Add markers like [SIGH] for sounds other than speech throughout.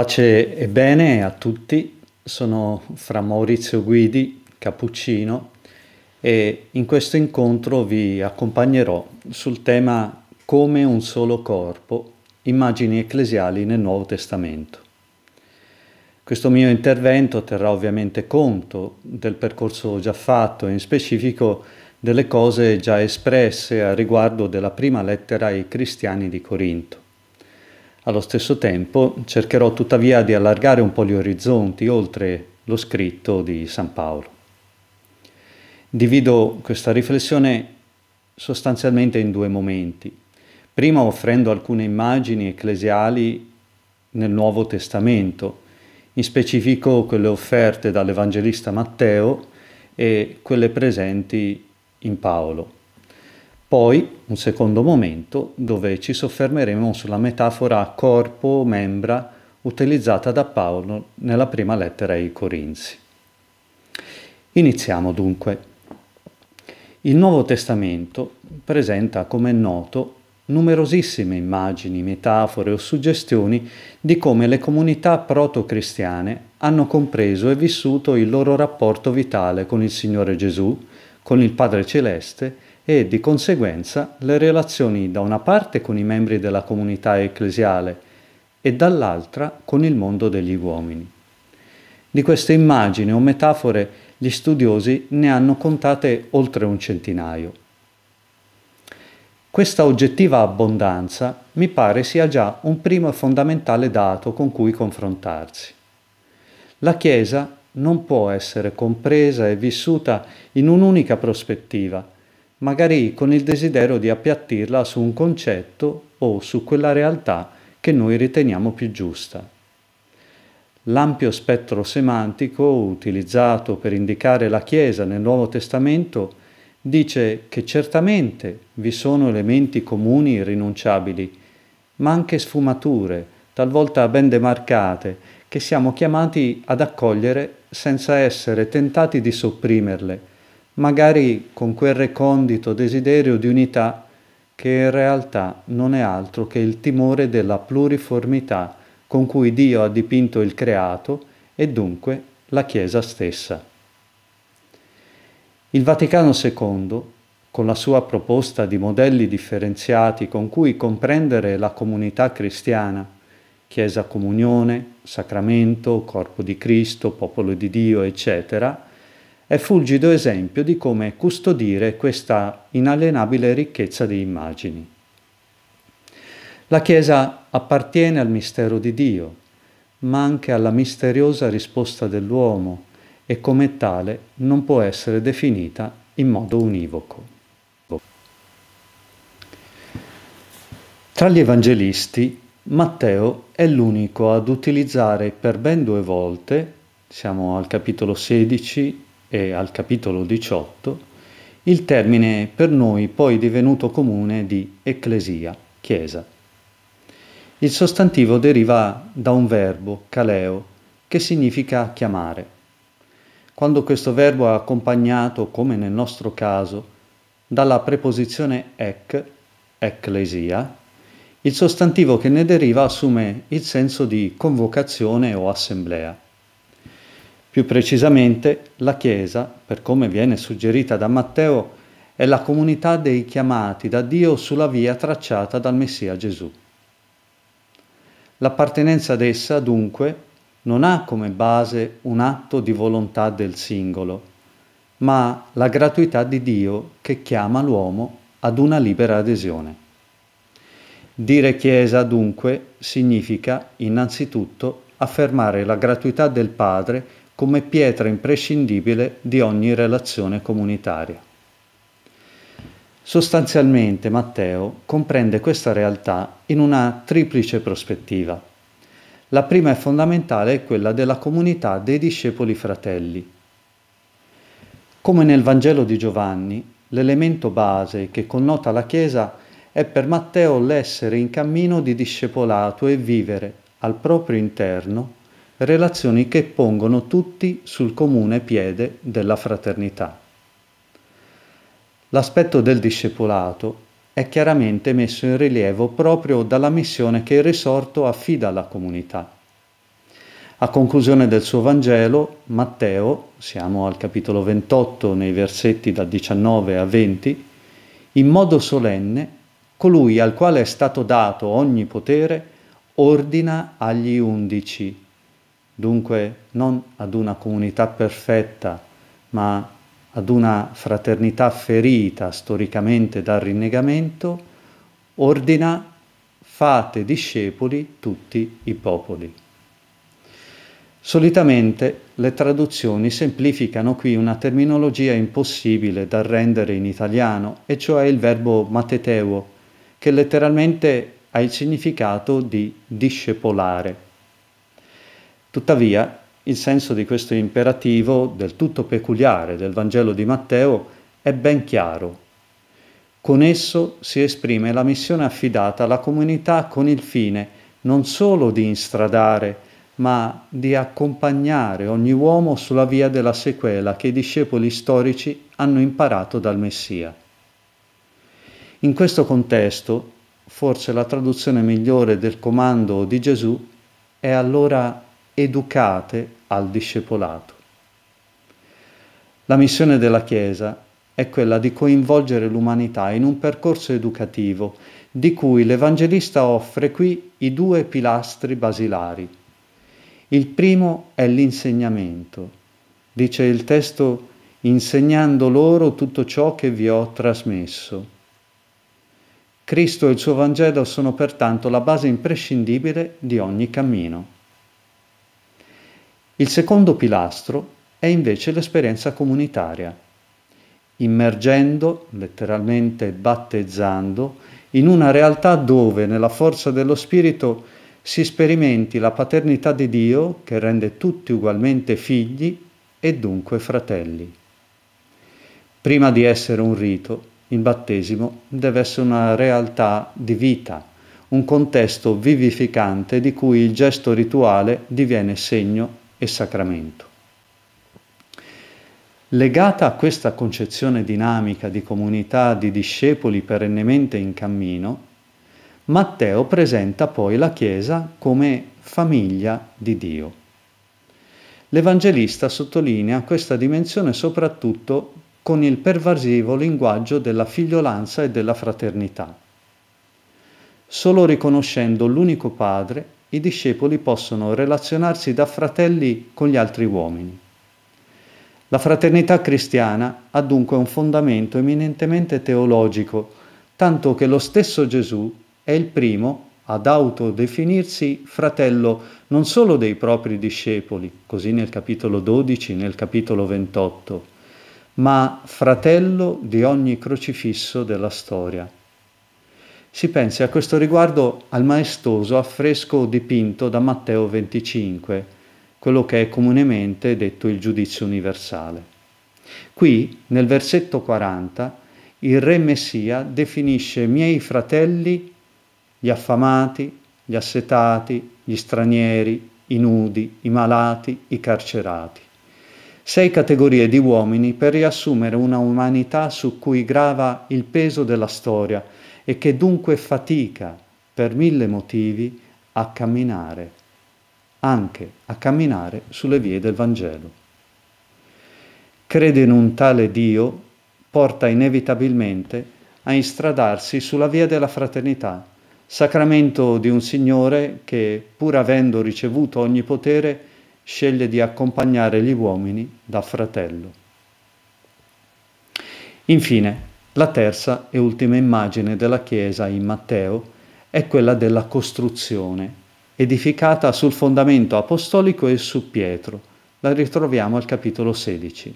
Pace e bene a tutti, sono fra Maurizio Guidi, Cappuccino e in questo incontro vi accompagnerò sul tema Come un solo corpo, immagini ecclesiali nel Nuovo Testamento. Questo mio intervento terrà ovviamente conto del percorso già fatto, in specifico delle cose già espresse a riguardo della prima lettera ai cristiani di Corinto. Allo stesso tempo cercherò tuttavia di allargare un po' gli orizzonti oltre lo scritto di San Paolo. Divido questa riflessione sostanzialmente in due momenti. Prima offrendo alcune immagini ecclesiali nel Nuovo Testamento, in specifico quelle offerte dall'Evangelista Matteo e quelle presenti in Paolo. Poi un secondo momento dove ci soffermeremo sulla metafora corpo-membra utilizzata da Paolo nella prima lettera ai Corinzi. Iniziamo dunque. Il Nuovo Testamento presenta, come è noto, numerosissime immagini, metafore o suggestioni di come le comunità proto-cristiane hanno compreso e vissuto il loro rapporto vitale con il Signore Gesù, con il Padre Celeste e di conseguenza le relazioni da una parte con i membri della comunità ecclesiale e dall'altra con il mondo degli uomini. Di queste immagini o metafore gli studiosi ne hanno contate oltre un centinaio. Questa oggettiva abbondanza mi pare sia già un primo e fondamentale dato con cui confrontarsi. La Chiesa non può essere compresa e vissuta in un'unica prospettiva, magari con il desiderio di appiattirla su un concetto o su quella realtà che noi riteniamo più giusta. L'ampio spettro semantico utilizzato per indicare la Chiesa nel Nuovo Testamento dice che certamente vi sono elementi comuni irrinunciabili, ma anche sfumature, talvolta ben demarcate, che siamo chiamati ad accogliere senza essere tentati di sopprimerle magari con quel recondito desiderio di unità che in realtà non è altro che il timore della pluriformità con cui Dio ha dipinto il creato e dunque la Chiesa stessa. Il Vaticano II, con la sua proposta di modelli differenziati con cui comprendere la comunità cristiana, Chiesa Comunione, Sacramento, Corpo di Cristo, Popolo di Dio, eccetera, è fulgido esempio di come custodire questa inalienabile ricchezza di immagini. La Chiesa appartiene al mistero di Dio, ma anche alla misteriosa risposta dell'uomo e come tale non può essere definita in modo univoco. Tra gli evangelisti, Matteo è l'unico ad utilizzare per ben due volte, siamo al capitolo 16 e al capitolo 18, il termine per noi poi divenuto comune di ecclesia, chiesa. Il sostantivo deriva da un verbo, caleo, che significa chiamare. Quando questo verbo è accompagnato, come nel nostro caso, dalla preposizione ec, ecclesia, il sostantivo che ne deriva assume il senso di convocazione o assemblea. Più precisamente, la Chiesa, per come viene suggerita da Matteo, è la comunità dei chiamati da Dio sulla via tracciata dal Messia Gesù. L'appartenenza ad essa, dunque, non ha come base un atto di volontà del singolo, ma la gratuità di Dio che chiama l'uomo ad una libera adesione. Dire Chiesa, dunque, significa innanzitutto affermare la gratuità del Padre come pietra imprescindibile di ogni relazione comunitaria. Sostanzialmente Matteo comprende questa realtà in una triplice prospettiva. La prima e fondamentale è quella della comunità dei discepoli fratelli. Come nel Vangelo di Giovanni, l'elemento base che connota la Chiesa è per Matteo l'essere in cammino di discepolato e vivere al proprio interno relazioni che pongono tutti sul comune piede della fraternità. L'aspetto del discepolato è chiaramente messo in rilievo proprio dalla missione che il risorto affida alla comunità. A conclusione del suo Vangelo, Matteo, siamo al capitolo 28 nei versetti da 19 a 20, in modo solenne, colui al quale è stato dato ogni potere, ordina agli undici dunque non ad una comunità perfetta, ma ad una fraternità ferita storicamente dal rinnegamento, ordina fate discepoli tutti i popoli. Solitamente le traduzioni semplificano qui una terminologia impossibile da rendere in italiano, e cioè il verbo mateteo, che letteralmente ha il significato di discepolare. Tuttavia, il senso di questo imperativo del tutto peculiare del Vangelo di Matteo è ben chiaro. Con esso si esprime la missione affidata alla comunità con il fine non solo di instradare, ma di accompagnare ogni uomo sulla via della sequela che i discepoli storici hanno imparato dal Messia. In questo contesto, forse la traduzione migliore del comando di Gesù è allora educate al discepolato. La missione della Chiesa è quella di coinvolgere l'umanità in un percorso educativo di cui l'Evangelista offre qui i due pilastri basilari. Il primo è l'insegnamento. Dice il testo insegnando loro tutto ciò che vi ho trasmesso. Cristo e il suo Vangelo sono pertanto la base imprescindibile di ogni cammino. Il secondo pilastro è invece l'esperienza comunitaria, immergendo, letteralmente battezzando, in una realtà dove nella forza dello Spirito si sperimenti la paternità di Dio che rende tutti ugualmente figli e dunque fratelli. Prima di essere un rito, il battesimo deve essere una realtà di vita, un contesto vivificante di cui il gesto rituale diviene segno e sacramento. Legata a questa concezione dinamica di comunità di discepoli perennemente in cammino, Matteo presenta poi la Chiesa come famiglia di Dio. L'Evangelista sottolinea questa dimensione soprattutto con il pervasivo linguaggio della figliolanza e della fraternità. Solo riconoscendo l'unico Padre i discepoli possono relazionarsi da fratelli con gli altri uomini. La fraternità cristiana ha dunque un fondamento eminentemente teologico, tanto che lo stesso Gesù è il primo ad autodefinirsi fratello non solo dei propri discepoli, così nel capitolo 12, nel capitolo 28, ma fratello di ogni crocifisso della storia. Si pensi a questo riguardo al maestoso affresco dipinto da Matteo 25, quello che è comunemente detto il giudizio universale. Qui, nel versetto 40, il Re Messia definisce miei fratelli gli affamati, gli assetati, gli stranieri, i nudi, i malati, i carcerati. Sei categorie di uomini per riassumere una umanità su cui grava il peso della storia, e che dunque fatica per mille motivi a camminare, anche a camminare sulle vie del Vangelo. Crede in un tale Dio porta inevitabilmente a instradarsi sulla via della fraternità, sacramento di un Signore che, pur avendo ricevuto ogni potere, sceglie di accompagnare gli uomini da fratello. Infine, la terza e ultima immagine della chiesa in Matteo è quella della costruzione, edificata sul fondamento apostolico e su Pietro. La ritroviamo al capitolo 16.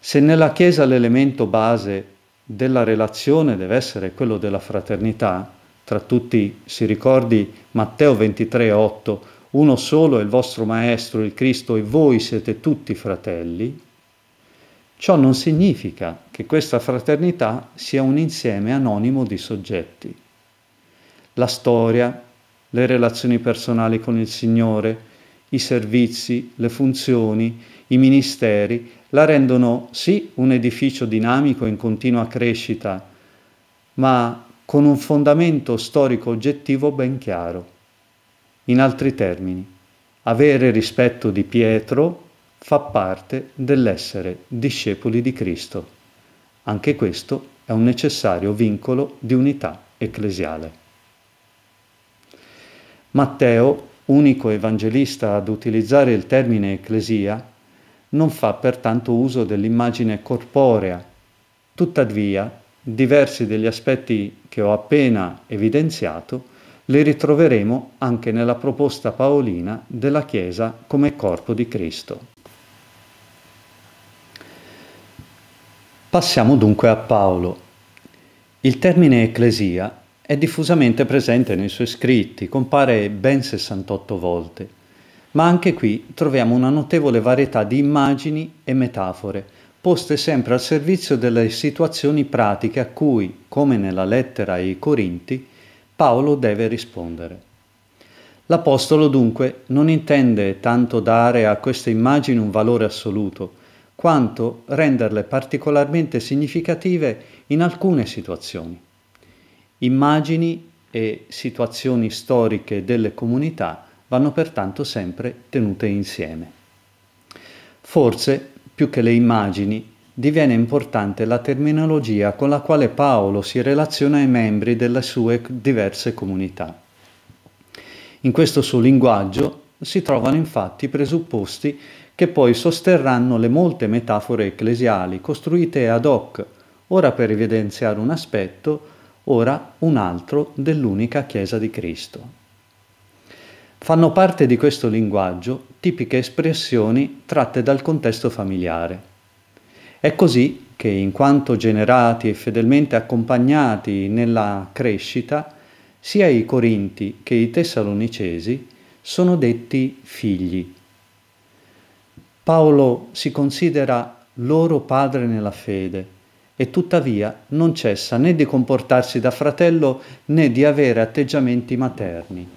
Se nella chiesa l'elemento base della relazione deve essere quello della fraternità, tra tutti si ricordi Matteo 23:8, uno solo è il vostro maestro, il Cristo, e voi siete tutti fratelli, Ciò non significa che questa fraternità sia un insieme anonimo di soggetti. La storia, le relazioni personali con il Signore, i servizi, le funzioni, i ministeri la rendono sì un edificio dinamico in continua crescita, ma con un fondamento storico oggettivo ben chiaro. In altri termini, avere rispetto di Pietro fa parte dell'essere discepoli di Cristo. Anche questo è un necessario vincolo di unità ecclesiale. Matteo, unico evangelista ad utilizzare il termine ecclesia, non fa pertanto uso dell'immagine corporea. Tuttavia, diversi degli aspetti che ho appena evidenziato li ritroveremo anche nella proposta paolina della Chiesa come corpo di Cristo. Passiamo dunque a Paolo. Il termine ecclesia è diffusamente presente nei suoi scritti, compare ben 68 volte, ma anche qui troviamo una notevole varietà di immagini e metafore, poste sempre al servizio delle situazioni pratiche a cui, come nella lettera ai Corinti, Paolo deve rispondere. L'Apostolo dunque non intende tanto dare a queste immagini un valore assoluto, quanto renderle particolarmente significative in alcune situazioni, immagini e situazioni storiche delle comunità vanno pertanto sempre tenute insieme. Forse, più che le immagini, diviene importante la terminologia con la quale Paolo si relaziona ai membri delle sue diverse comunità. In questo suo linguaggio si trovano infatti presupposti che poi sosterranno le molte metafore ecclesiali costruite ad hoc, ora per evidenziare un aspetto, ora un altro dell'unica Chiesa di Cristo. Fanno parte di questo linguaggio tipiche espressioni tratte dal contesto familiare. È così che, in quanto generati e fedelmente accompagnati nella crescita, sia i Corinti che i Tessalonicesi sono detti figli Paolo si considera loro padre nella fede e tuttavia non cessa né di comportarsi da fratello né di avere atteggiamenti materni.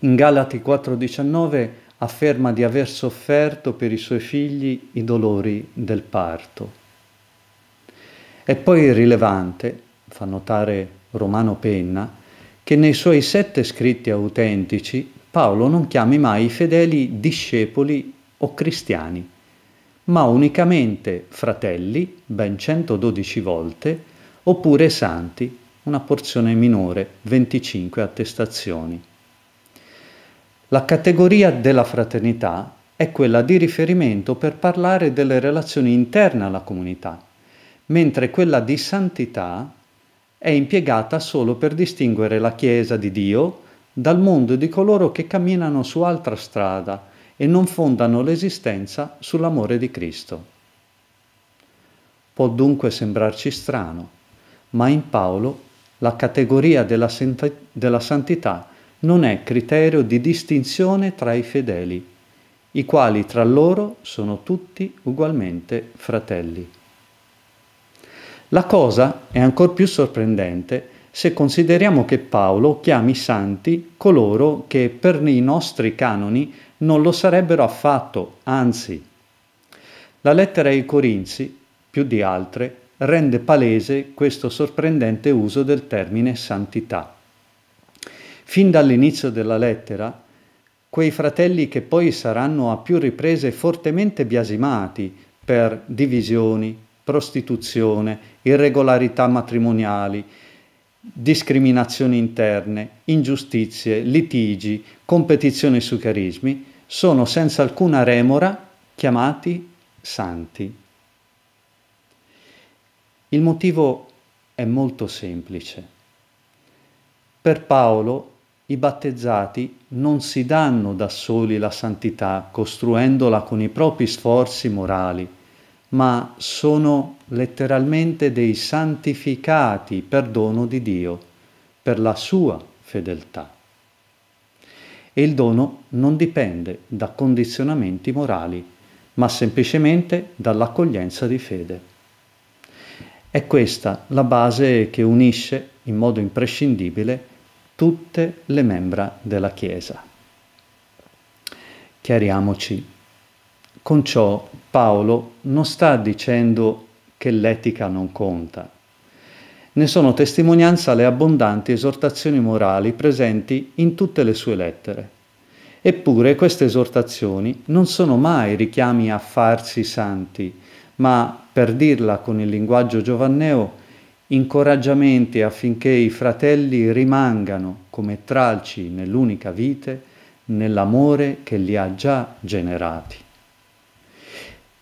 In Galati 4:19 afferma di aver sofferto per i suoi figli i dolori del parto. È poi rilevante, fa notare Romano Penna, che nei suoi sette scritti autentici Paolo non chiami mai i fedeli discepoli o cristiani, ma unicamente fratelli, ben 112 volte, oppure santi, una porzione minore, 25 attestazioni. La categoria della fraternità è quella di riferimento per parlare delle relazioni interne alla comunità, mentre quella di santità è impiegata solo per distinguere la Chiesa di Dio dal mondo di coloro che camminano su altra strada, e non fondano l'esistenza sull'amore di Cristo. Può dunque sembrarci strano, ma in Paolo la categoria della, senta- della santità non è criterio di distinzione tra i fedeli, i quali tra loro sono tutti ugualmente fratelli. La cosa è ancor più sorprendente se consideriamo che Paolo chiami santi coloro che per i nostri canoni non lo sarebbero affatto, anzi. La lettera ai Corinzi, più di altre, rende palese questo sorprendente uso del termine santità. Fin dall'inizio della lettera, quei fratelli che poi saranno a più riprese fortemente biasimati per divisioni, prostituzione, irregolarità matrimoniali, discriminazioni interne, ingiustizie, litigi, competizioni sui carismi, sono senza alcuna remora chiamati santi. Il motivo è molto semplice. Per Paolo i battezzati non si danno da soli la santità costruendola con i propri sforzi morali, ma sono letteralmente dei santificati per dono di Dio, per la sua fedeltà e il dono non dipende da condizionamenti morali, ma semplicemente dall'accoglienza di fede. È questa la base che unisce in modo imprescindibile tutte le membra della Chiesa. Chiariamoci, con ciò Paolo non sta dicendo che l'etica non conta, ne sono testimonianza le abbondanti esortazioni morali presenti in tutte le sue lettere. Eppure queste esortazioni non sono mai richiami a farsi santi, ma, per dirla con il linguaggio giovanneo, incoraggiamenti affinché i fratelli rimangano come tralci nell'unica vite, nell'amore che li ha già generati.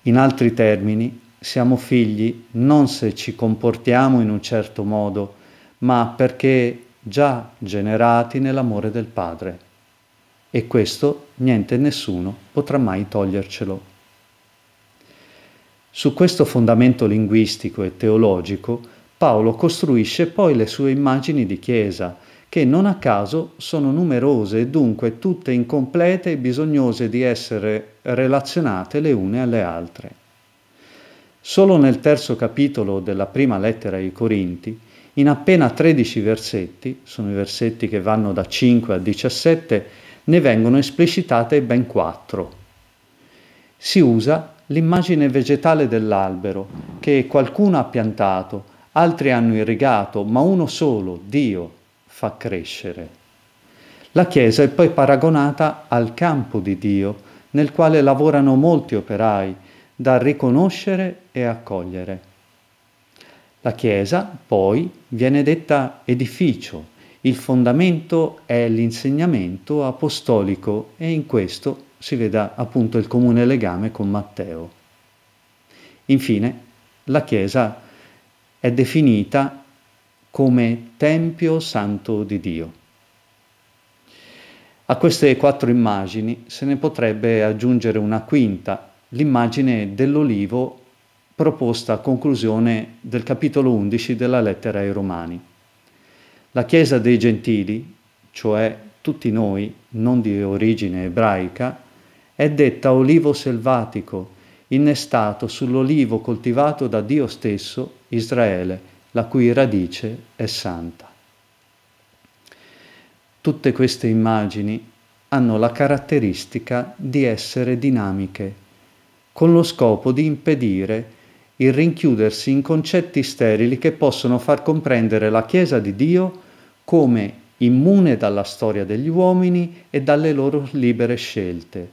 In altri termini, siamo figli non se ci comportiamo in un certo modo, ma perché già generati nell'amore del Padre. E questo niente e nessuno potrà mai togliercelo. Su questo fondamento linguistico e teologico Paolo costruisce poi le sue immagini di Chiesa, che non a caso sono numerose e dunque tutte incomplete e bisognose di essere relazionate le une alle altre. Solo nel terzo capitolo della prima lettera ai Corinti, in appena 13 versetti, sono i versetti che vanno da 5 a 17, ne vengono esplicitate ben 4. Si usa l'immagine vegetale dell'albero che qualcuno ha piantato, altri hanno irrigato, ma uno solo, Dio, fa crescere. La Chiesa è poi paragonata al campo di Dio, nel quale lavorano molti operai, da riconoscere e accogliere. La chiesa poi viene detta edificio, il fondamento è l'insegnamento apostolico e in questo si veda appunto il comune legame con Matteo. Infine, la chiesa è definita come Tempio Santo di Dio. A queste quattro immagini se ne potrebbe aggiungere una quinta l'immagine dell'olivo proposta a conclusione del capitolo 11 della lettera ai Romani. La Chiesa dei Gentili, cioè tutti noi, non di origine ebraica, è detta olivo selvatico, innestato sull'olivo coltivato da Dio stesso, Israele, la cui radice è santa. Tutte queste immagini hanno la caratteristica di essere dinamiche, con lo scopo di impedire il rinchiudersi in concetti sterili che possono far comprendere la Chiesa di Dio come immune dalla storia degli uomini e dalle loro libere scelte,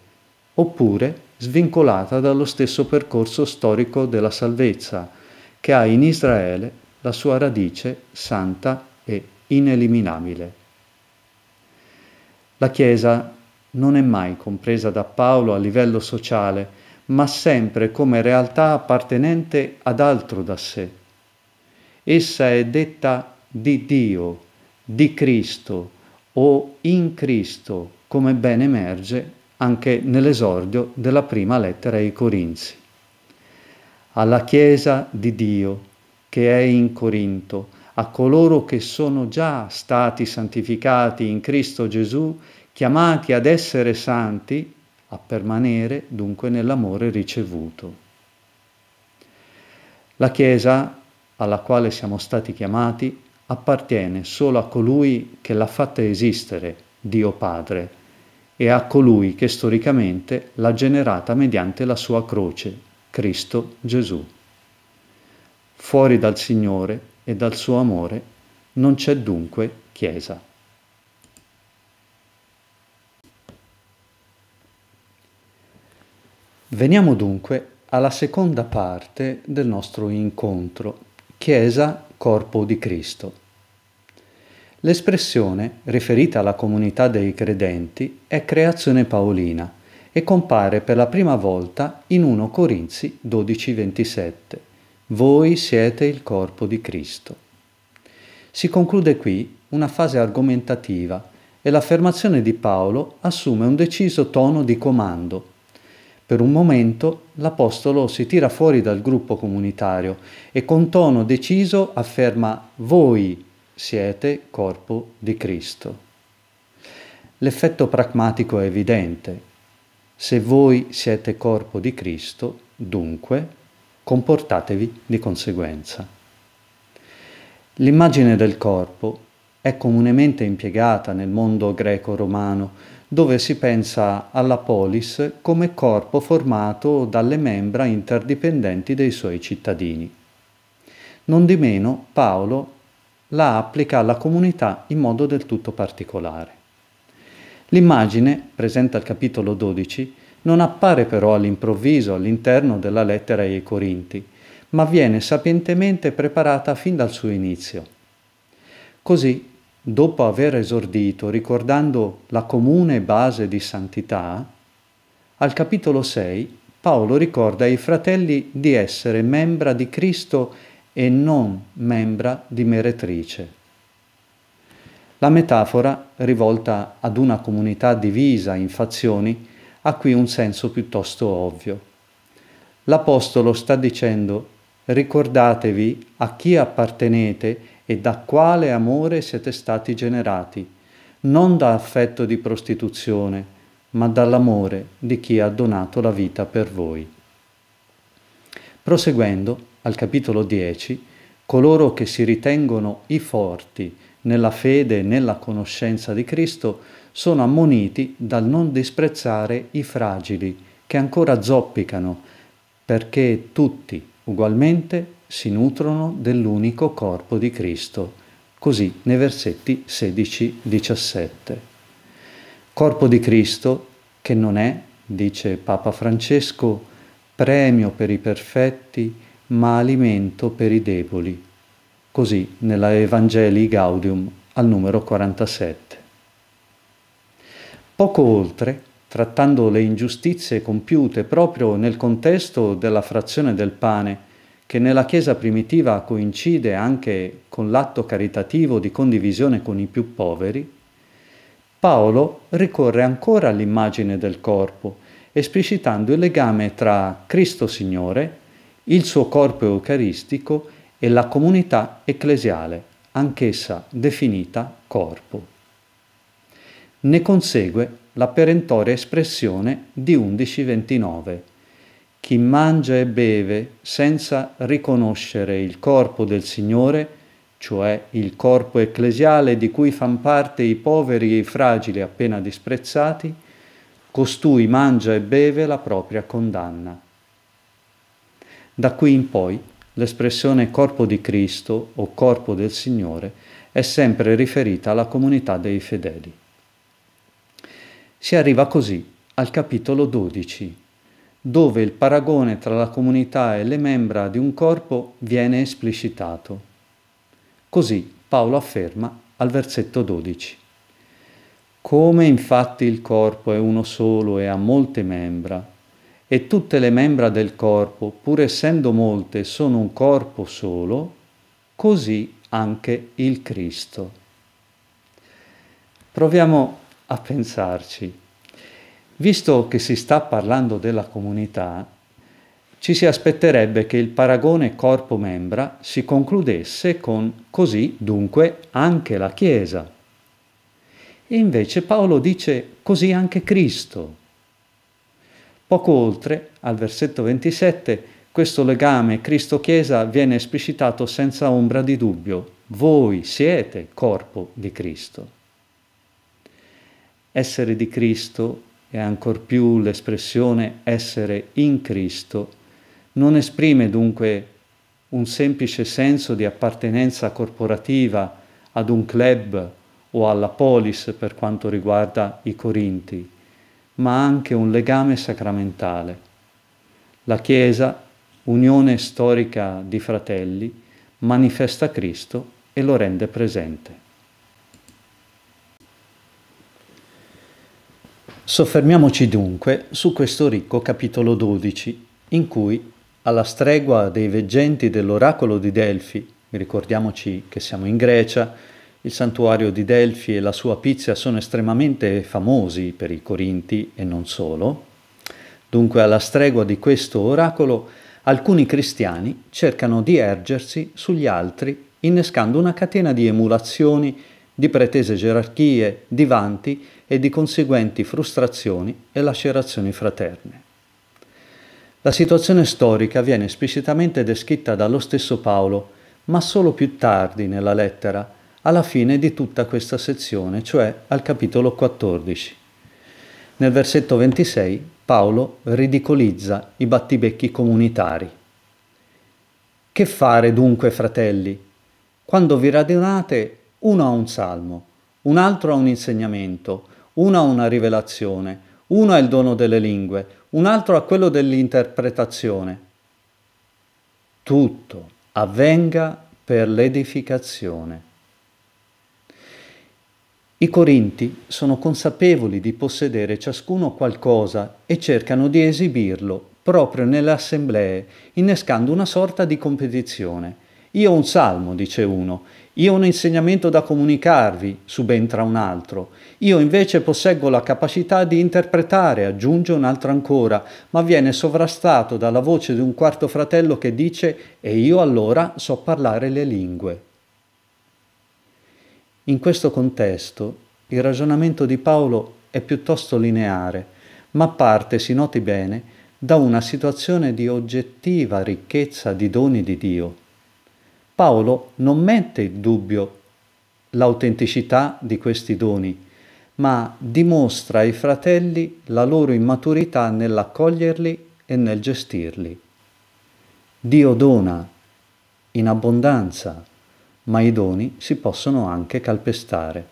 oppure svincolata dallo stesso percorso storico della salvezza, che ha in Israele la sua radice santa e ineliminabile. La Chiesa non è mai compresa da Paolo a livello sociale, ma sempre come realtà appartenente ad altro da sé. Essa è detta di Dio, di Cristo o in Cristo, come ben emerge anche nell'esordio della prima lettera ai Corinzi. Alla Chiesa di Dio che è in Corinto, a coloro che sono già stati santificati in Cristo Gesù, chiamati ad essere santi, a permanere dunque nell'amore ricevuto. La Chiesa, alla quale siamo stati chiamati, appartiene solo a colui che l'ha fatta esistere, Dio Padre, e a colui che storicamente l'ha generata mediante la sua croce, Cristo Gesù. Fuori dal Signore e dal suo amore non c'è dunque Chiesa. Veniamo dunque alla seconda parte del nostro incontro, Chiesa Corpo di Cristo. L'espressione, riferita alla comunità dei credenti, è creazione paolina e compare per la prima volta in 1 Corinzi 12:27. Voi siete il corpo di Cristo. Si conclude qui una fase argomentativa e l'affermazione di Paolo assume un deciso tono di comando per un momento l'Apostolo si tira fuori dal gruppo comunitario e con tono deciso afferma voi siete corpo di Cristo. L'effetto pragmatico è evidente. Se voi siete corpo di Cristo, dunque, comportatevi di conseguenza. L'immagine del corpo è comunemente impiegata nel mondo greco-romano dove si pensa alla polis come corpo formato dalle membra interdipendenti dei suoi cittadini. Non di meno Paolo la applica alla comunità in modo del tutto particolare. L'immagine, presente al capitolo 12, non appare però all'improvviso all'interno della lettera ai Corinti, ma viene sapientemente preparata fin dal suo inizio. Così dopo aver esordito ricordando la comune base di santità, al capitolo 6 Paolo ricorda ai fratelli di essere membra di Cristo e non membra di meretrice. La metafora, rivolta ad una comunità divisa in fazioni, ha qui un senso piuttosto ovvio. L'Apostolo sta dicendo ricordatevi a chi appartenete e da quale amore siete stati generati, non da affetto di prostituzione, ma dall'amore di chi ha donato la vita per voi. Proseguendo, al capitolo 10, coloro che si ritengono i forti nella fede e nella conoscenza di Cristo sono ammoniti dal non disprezzare i fragili che ancora zoppicano, perché tutti ugualmente si nutrono dell'unico corpo di Cristo, così nei versetti 16-17. Corpo di Cristo che non è, dice Papa Francesco, premio per i perfetti, ma alimento per i deboli, così nella Evangelii Gaudium al numero 47. Poco oltre, trattando le ingiustizie compiute proprio nel contesto della frazione del pane, che nella Chiesa primitiva coincide anche con l'atto caritativo di condivisione con i più poveri, Paolo ricorre ancora all'immagine del corpo, esplicitando il legame tra Cristo Signore, il suo corpo eucaristico e la comunità ecclesiale, anch'essa definita corpo. Ne consegue la perentoria espressione di 1129 chi mangia e beve senza riconoscere il corpo del Signore, cioè il corpo ecclesiale di cui fan parte i poveri e i fragili appena disprezzati, costui mangia e beve la propria condanna. Da qui in poi l'espressione corpo di Cristo o corpo del Signore è sempre riferita alla comunità dei fedeli. Si arriva così al capitolo 12 dove il paragone tra la comunità e le membra di un corpo viene esplicitato. Così Paolo afferma al versetto 12. Come infatti il corpo è uno solo e ha molte membra, e tutte le membra del corpo, pur essendo molte, sono un corpo solo, così anche il Cristo. Proviamo a pensarci. Visto che si sta parlando della comunità, ci si aspetterebbe che il paragone corpo-membra si concludesse con così dunque anche la Chiesa. E invece Paolo dice così anche Cristo. Poco oltre, al versetto 27, questo legame Cristo-Chiesa viene esplicitato senza ombra di dubbio. Voi siete corpo di Cristo. Essere di Cristo e ancor più l'espressione essere in Cristo, non esprime dunque un semplice senso di appartenenza corporativa ad un club o alla polis per quanto riguarda i Corinti, ma anche un legame sacramentale. La Chiesa, unione storica di fratelli, manifesta Cristo e lo rende presente. Soffermiamoci dunque su questo ricco capitolo 12, in cui, alla stregua dei veggenti dell'oracolo di Delfi, ricordiamoci che siamo in Grecia, il santuario di Delfi e la sua pizia sono estremamente famosi per i Corinti e non solo, dunque alla stregua di questo oracolo, alcuni cristiani cercano di ergersi sugli altri, innescando una catena di emulazioni, di pretese gerarchie, di vanti e di conseguenti frustrazioni e lacerazioni fraterne. La situazione storica viene esplicitamente descritta dallo stesso Paolo, ma solo più tardi nella lettera, alla fine di tutta questa sezione, cioè al capitolo 14. Nel versetto 26 Paolo ridicolizza i battibecchi comunitari. Che fare dunque, fratelli? Quando vi radunate, uno ha un salmo, un altro ha un insegnamento, uno ha una rivelazione, uno ha il dono delle lingue, un altro ha quello dell'interpretazione. Tutto avvenga per l'edificazione. I Corinti sono consapevoli di possedere ciascuno qualcosa e cercano di esibirlo proprio nelle assemblee, innescando una sorta di competizione. Io ho un salmo, dice uno, io ho un insegnamento da comunicarvi, subentra un altro. Io invece posseggo la capacità di interpretare, aggiunge un altro ancora, ma viene sovrastato dalla voce di un quarto fratello che dice e io allora so parlare le lingue. In questo contesto il ragionamento di Paolo è piuttosto lineare, ma parte, si noti bene, da una situazione di oggettiva ricchezza di doni di Dio Paolo non mette in dubbio l'autenticità di questi doni, ma dimostra ai fratelli la loro immaturità nell'accoglierli e nel gestirli. Dio dona in abbondanza, ma i doni si possono anche calpestare.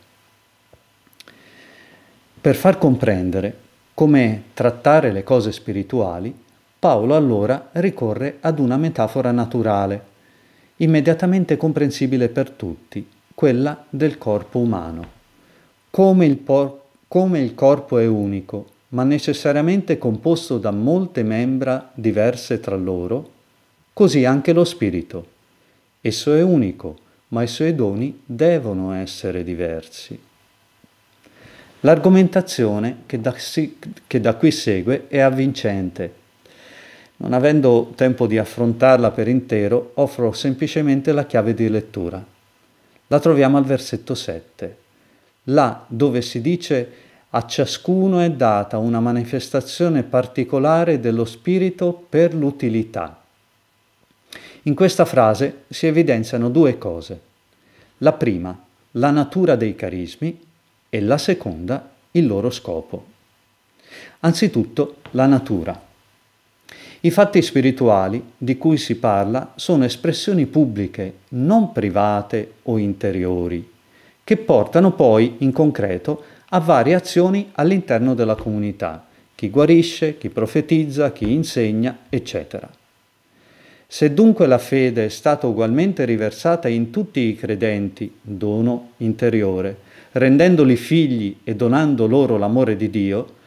Per far comprendere come trattare le cose spirituali, Paolo allora ricorre ad una metafora naturale, immediatamente comprensibile per tutti, quella del corpo umano. Come il, por- come il corpo è unico, ma necessariamente composto da molte membra diverse tra loro, così anche lo spirito. Esso è unico, ma i suoi doni devono essere diversi. L'argomentazione che da, si- che da qui segue è avvincente non avendo tempo di affrontarla per intero, offro semplicemente la chiave di lettura. La troviamo al versetto 7, là dove si dice a ciascuno è data una manifestazione particolare dello Spirito per l'utilità. In questa frase si evidenziano due cose. La prima, la natura dei carismi e la seconda, il loro scopo. Anzitutto, la natura. I fatti spirituali di cui si parla sono espressioni pubbliche, non private o interiori, che portano poi, in concreto, a varie azioni all'interno della comunità, chi guarisce, chi profetizza, chi insegna, eccetera. Se dunque la fede è stata ugualmente riversata in tutti i credenti, dono interiore, rendendoli figli e donando loro l'amore di Dio,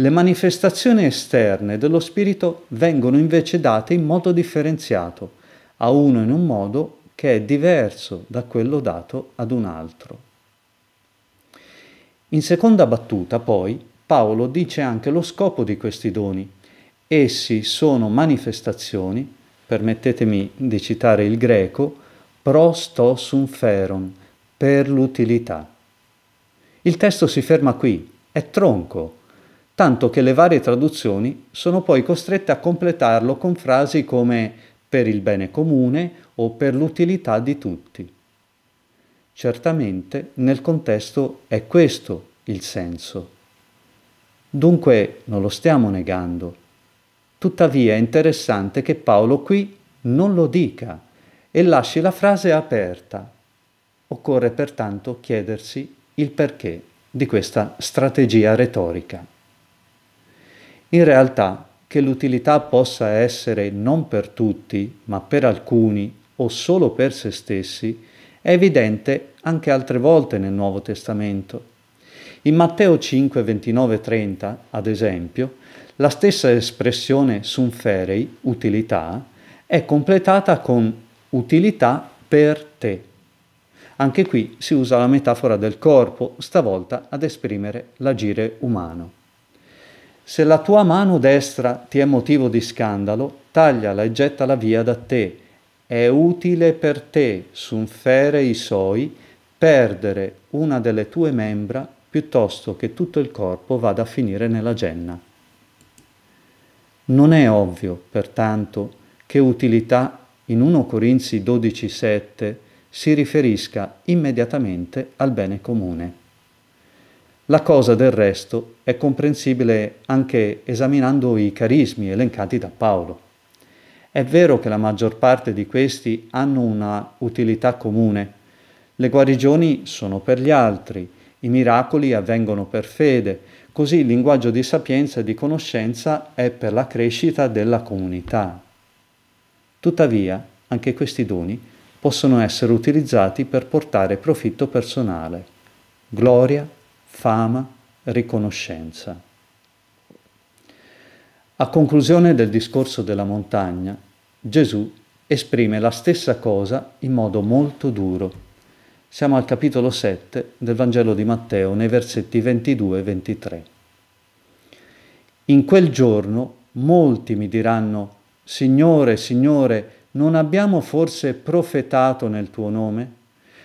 le manifestazioni esterne dello spirito vengono invece date in modo differenziato, a uno in un modo che è diverso da quello dato ad un altro. In seconda battuta, poi, Paolo dice anche lo scopo di questi doni. Essi sono manifestazioni, permettetemi di citare il greco, prostosun feron, per l'utilità. Il testo si ferma qui, è tronco, tanto che le varie traduzioni sono poi costrette a completarlo con frasi come per il bene comune o per l'utilità di tutti. Certamente nel contesto è questo il senso. Dunque non lo stiamo negando. Tuttavia è interessante che Paolo qui non lo dica e lasci la frase aperta. Occorre pertanto chiedersi il perché di questa strategia retorica. In realtà che l'utilità possa essere non per tutti, ma per alcuni o solo per se stessi, è evidente anche altre volte nel Nuovo Testamento. In Matteo 5, 29 30, ad esempio, la stessa espressione sunferei, utilità, è completata con utilità per te. Anche qui si usa la metafora del corpo, stavolta ad esprimere l'agire umano. Se la tua mano destra ti è motivo di scandalo, tagliala e gettala via da te. È utile per te, sun fere i soi, perdere una delle tue membra piuttosto che tutto il corpo vada a finire nella genna. Non è ovvio, pertanto, che utilità in 1 Corinzi 12,7 si riferisca immediatamente al bene comune. La cosa del resto è comprensibile anche esaminando i carismi elencati da Paolo. È vero che la maggior parte di questi hanno una utilità comune. Le guarigioni sono per gli altri, i miracoli avvengono per fede, così il linguaggio di sapienza e di conoscenza è per la crescita della comunità. Tuttavia, anche questi doni possono essere utilizzati per portare profitto personale, gloria fama, riconoscenza. A conclusione del discorso della montagna, Gesù esprime la stessa cosa in modo molto duro. Siamo al capitolo 7 del Vangelo di Matteo nei versetti 22 e 23. In quel giorno molti mi diranno, Signore, Signore, non abbiamo forse profetato nel tuo nome?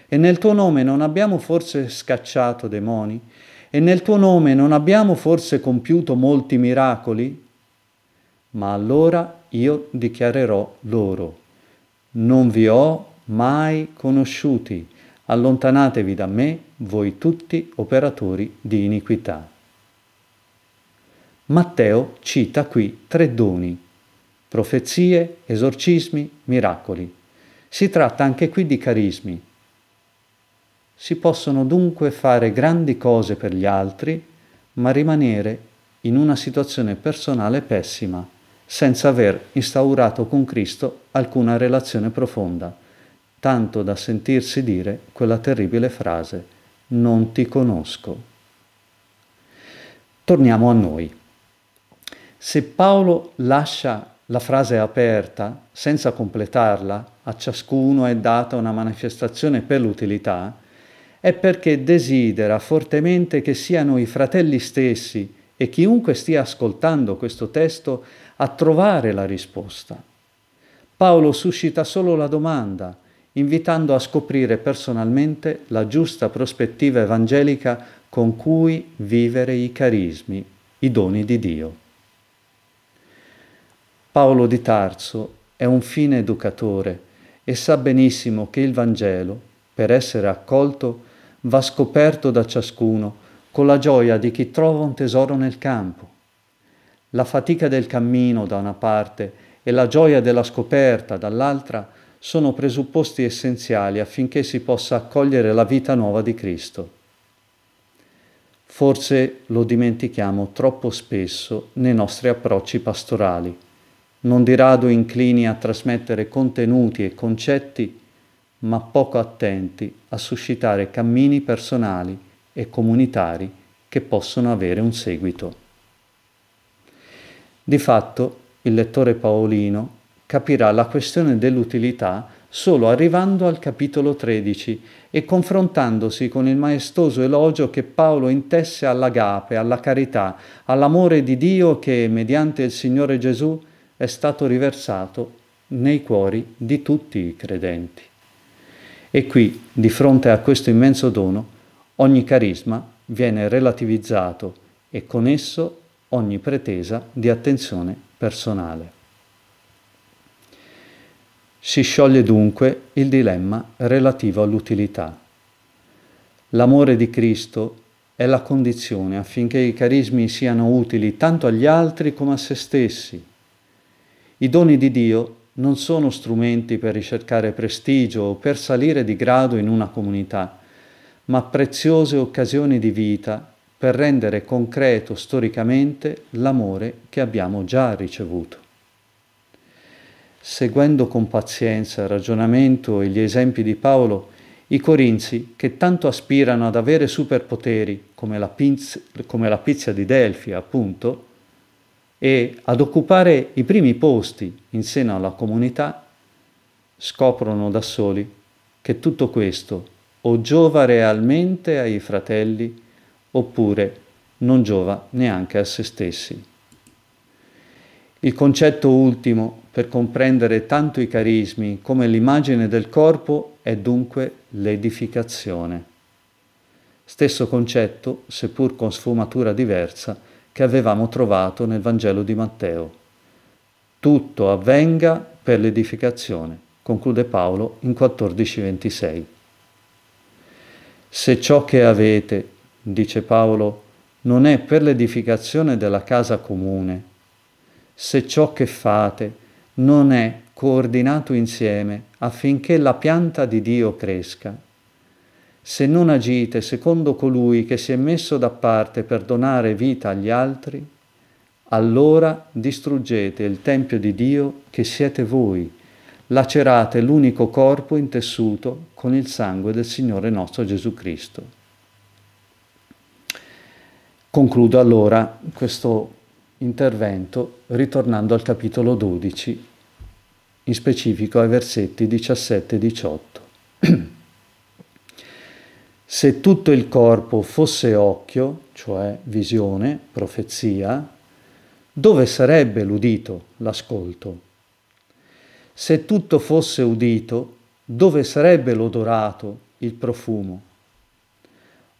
E nel tuo nome non abbiamo forse scacciato demoni? E nel tuo nome non abbiamo forse compiuto molti miracoli? Ma allora io dichiarerò loro, non vi ho mai conosciuti, allontanatevi da me, voi tutti operatori di iniquità. Matteo cita qui tre doni, profezie, esorcismi, miracoli. Si tratta anche qui di carismi, si possono dunque fare grandi cose per gli altri, ma rimanere in una situazione personale pessima, senza aver instaurato con Cristo alcuna relazione profonda, tanto da sentirsi dire quella terribile frase, non ti conosco. Torniamo a noi. Se Paolo lascia la frase aperta, senza completarla, a ciascuno è data una manifestazione per l'utilità, è perché desidera fortemente che siano i fratelli stessi e chiunque stia ascoltando questo testo a trovare la risposta. Paolo suscita solo la domanda, invitando a scoprire personalmente la giusta prospettiva evangelica con cui vivere i carismi, i doni di Dio. Paolo di Tarso è un fine educatore e sa benissimo che il Vangelo, per essere accolto, va scoperto da ciascuno con la gioia di chi trova un tesoro nel campo. La fatica del cammino da una parte e la gioia della scoperta dall'altra sono presupposti essenziali affinché si possa accogliere la vita nuova di Cristo. Forse lo dimentichiamo troppo spesso nei nostri approcci pastorali, non di rado inclini a trasmettere contenuti e concetti ma poco attenti a suscitare cammini personali e comunitari che possono avere un seguito. Di fatto, il lettore paolino capirà la questione dell'utilità solo arrivando al capitolo 13 e confrontandosi con il maestoso elogio che Paolo intesse all'agape, alla carità, all'amore di Dio che, mediante il Signore Gesù, è stato riversato nei cuori di tutti i credenti. E qui, di fronte a questo immenso dono, ogni carisma viene relativizzato e con esso ogni pretesa di attenzione personale. Si scioglie dunque il dilemma relativo all'utilità. L'amore di Cristo è la condizione affinché i carismi siano utili tanto agli altri come a se stessi. I doni di Dio non sono strumenti per ricercare prestigio o per salire di grado in una comunità, ma preziose occasioni di vita per rendere concreto storicamente l'amore che abbiamo già ricevuto. Seguendo con pazienza il ragionamento e gli esempi di Paolo, i corinzi, che tanto aspirano ad avere superpoteri come la, pinz- come la pizza di Delfi, appunto, e ad occupare i primi posti in seno alla comunità scoprono da soli che tutto questo o giova realmente ai fratelli oppure non giova neanche a se stessi. Il concetto ultimo per comprendere tanto i carismi come l'immagine del corpo è dunque l'edificazione. Stesso concetto, seppur con sfumatura diversa, che avevamo trovato nel Vangelo di Matteo. Tutto avvenga per l'edificazione, conclude Paolo in 14:26. Se ciò che avete, dice Paolo, non è per l'edificazione della casa comune, se ciò che fate non è coordinato insieme affinché la pianta di Dio cresca, se non agite secondo colui che si è messo da parte per donare vita agli altri, allora distruggete il Tempio di Dio che siete voi, lacerate l'unico corpo intessuto con il sangue del Signore nostro Gesù Cristo. Concludo allora questo intervento ritornando al capitolo 12, in specifico ai versetti 17 e 18. [CLEARS THROAT] Se tutto il corpo fosse occhio, cioè visione, profezia, dove sarebbe l'udito, l'ascolto? Se tutto fosse udito, dove sarebbe l'odorato, il profumo?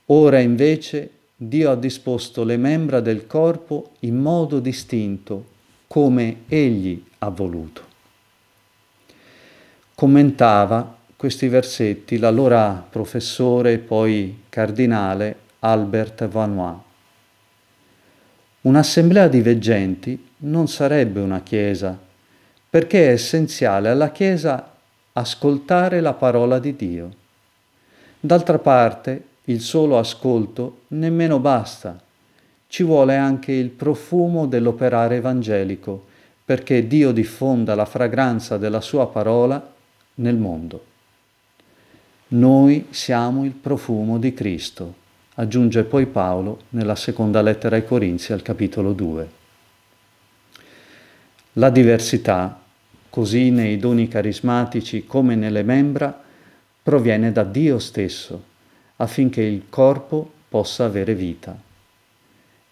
Ora invece Dio ha disposto le membra del corpo in modo distinto, come Egli ha voluto. Commentava questi versetti l'allora professore e poi cardinale Albert Vanois. Un'assemblea di veggenti non sarebbe una chiesa, perché è essenziale alla chiesa ascoltare la parola di Dio. D'altra parte, il solo ascolto nemmeno basta. Ci vuole anche il profumo dell'operare evangelico, perché Dio diffonda la fragranza della sua parola nel mondo. Noi siamo il profumo di Cristo, aggiunge poi Paolo nella seconda lettera ai Corinzi al capitolo 2. La diversità, così nei doni carismatici come nelle membra, proviene da Dio stesso, affinché il corpo possa avere vita.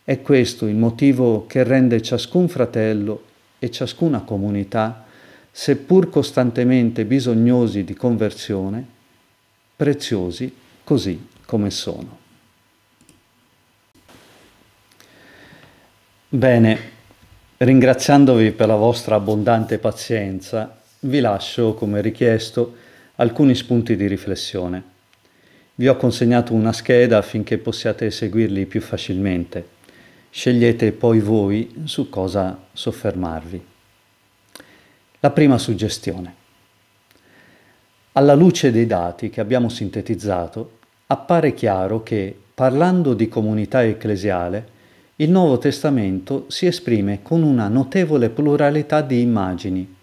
È questo il motivo che rende ciascun fratello e ciascuna comunità, seppur costantemente bisognosi di conversione, preziosi così come sono. Bene, ringraziandovi per la vostra abbondante pazienza, vi lascio, come richiesto, alcuni spunti di riflessione. Vi ho consegnato una scheda affinché possiate seguirli più facilmente. Scegliete poi voi su cosa soffermarvi. La prima suggestione. Alla luce dei dati che abbiamo sintetizzato, appare chiaro che, parlando di comunità ecclesiale, il Nuovo Testamento si esprime con una notevole pluralità di immagini,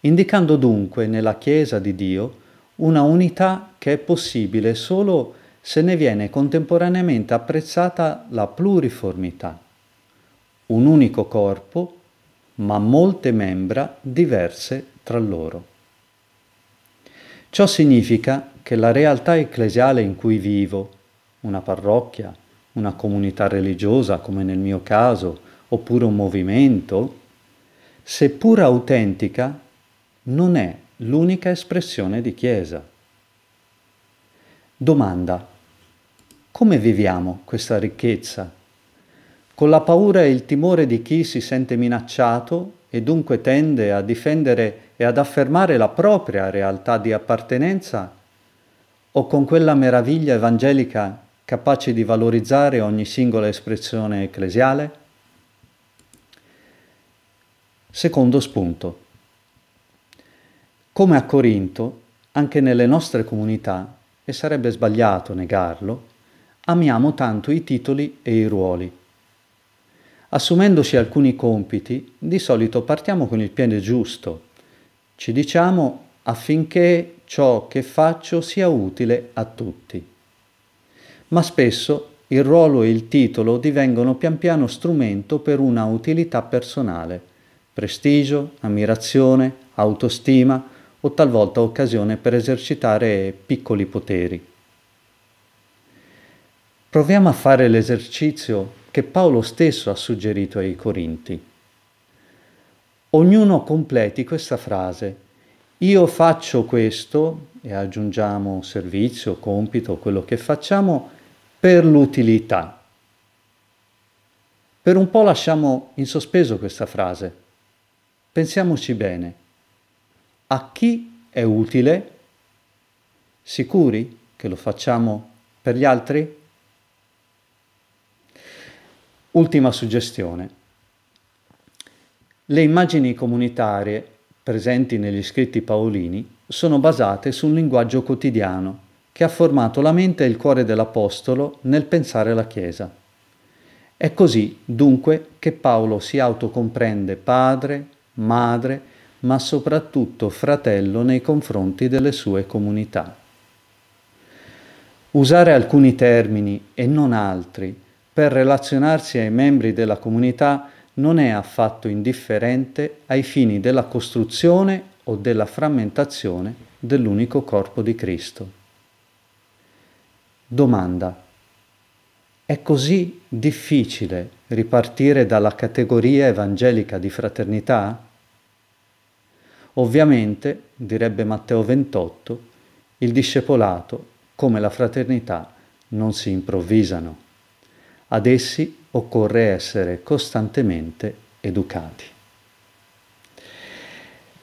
indicando dunque nella Chiesa di Dio una unità che è possibile solo se ne viene contemporaneamente apprezzata la pluriformità, un unico corpo, ma molte membra diverse tra loro. Ciò significa che la realtà ecclesiale in cui vivo, una parrocchia, una comunità religiosa come nel mio caso, oppure un movimento, seppur autentica, non è l'unica espressione di Chiesa. Domanda. Come viviamo questa ricchezza? Con la paura e il timore di chi si sente minacciato e dunque tende a difendere e ad affermare la propria realtà di appartenenza o con quella meraviglia evangelica capace di valorizzare ogni singola espressione ecclesiale? Secondo spunto. Come a Corinto, anche nelle nostre comunità, e sarebbe sbagliato negarlo, amiamo tanto i titoli e i ruoli. Assumendoci alcuni compiti, di solito partiamo con il piede giusto. Ci diciamo affinché ciò che faccio sia utile a tutti. Ma spesso il ruolo e il titolo divengono pian piano strumento per una utilità personale, prestigio, ammirazione, autostima o talvolta occasione per esercitare piccoli poteri. Proviamo a fare l'esercizio che Paolo stesso ha suggerito ai Corinti. Ognuno completi questa frase, io faccio questo, e aggiungiamo servizio, compito, quello che facciamo, per l'utilità. Per un po' lasciamo in sospeso questa frase. Pensiamoci bene. A chi è utile? Sicuri che lo facciamo per gli altri? Ultima suggestione. Le immagini comunitarie presenti negli scritti paolini sono basate su un linguaggio quotidiano che ha formato la mente e il cuore dell'Apostolo nel pensare la Chiesa. È così, dunque, che Paolo si autocomprende padre, madre, ma soprattutto fratello nei confronti delle sue comunità. Usare alcuni termini e non altri per relazionarsi ai membri della comunità non è affatto indifferente ai fini della costruzione o della frammentazione dell'unico corpo di Cristo. Domanda. È così difficile ripartire dalla categoria evangelica di fraternità? Ovviamente, direbbe Matteo 28, il discepolato, come la fraternità, non si improvvisano. Ad essi occorre essere costantemente educati.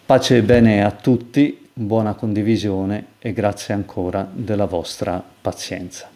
Pace e bene a tutti, buona condivisione e grazie ancora della vostra pazienza.